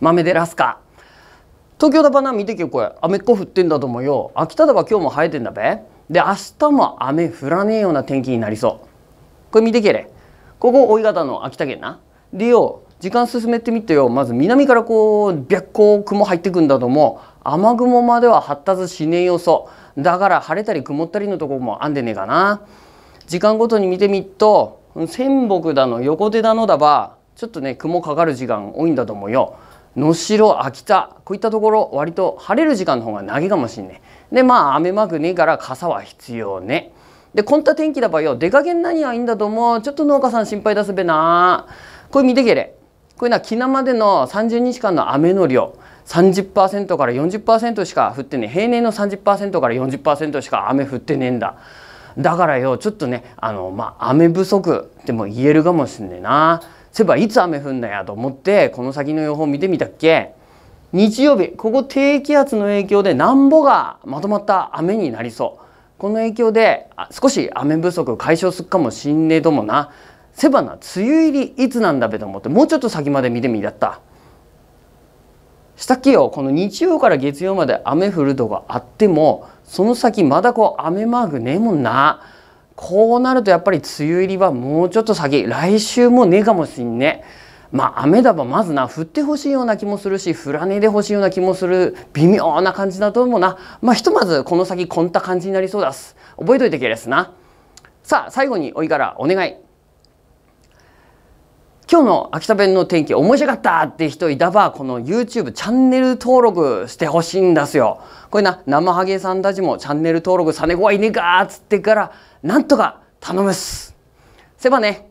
豆でラスカ東京だばな見てけこれ雨っこ降ってんだと思うよ秋田だば今日も晴れてんだべで明日も雨降らねえような天気になりそうこれ見てけれここ大井方の秋田県なでよ時間進めてみてよまず南からこう白光雲入ってくんだと思う雨雲までは発達しねえよそだから晴れたり曇ったりのとこもあんでねえかな時間ごとに見てみっと仙北だの横手だのだばちょっとね雲かかる時間多いんだと思うよ能代秋田こういったところ割と晴れる時間の方が長いかもしんねでまあ雨マークねえから傘は必要ねでこんた天気だばよ出かけんなにはいいんだと思うちょっと農家さん心配だすべなこれ見てけれこういうな昨日までの30日間の雨の量30%から40%しか降ってね平年の30%から40%しか雨降ってねえんだだからよちょっとねあのまあ雨不足っても言えるかもしんねえなそういえばいつ雨降んだやと思ってこの先の予報見てみたっけ日曜日ここ低気圧の影響でなんぼがまとまった雨になりそうこの影響であ少し雨不足解消するかもしんねえともなセバナ梅雨入りいつなんだべと思ってもうちょっと先まで見てみだったしたっけよこの日曜から月曜まで雨降るとかあってもその先まだこう雨マークねえもんな。こうなるとやっぱり梅雨入りはもうちょっと先来週もねえかもしんねまあ雨だばまずな降ってほしいような気もするし降らねえでほしいような気もする微妙な感じだと思うなまあひとまずこの先こんな感じになりそうだす覚えといてけれすなさあ最後においからお願い今日の秋田弁の天気面白かったって人いたば、この YouTube チャンネル登録してほしいんですよ。これな、生ハゲさんたちもチャンネル登録さねこはいねがーっつってから、なんとか頼むっす。せばね、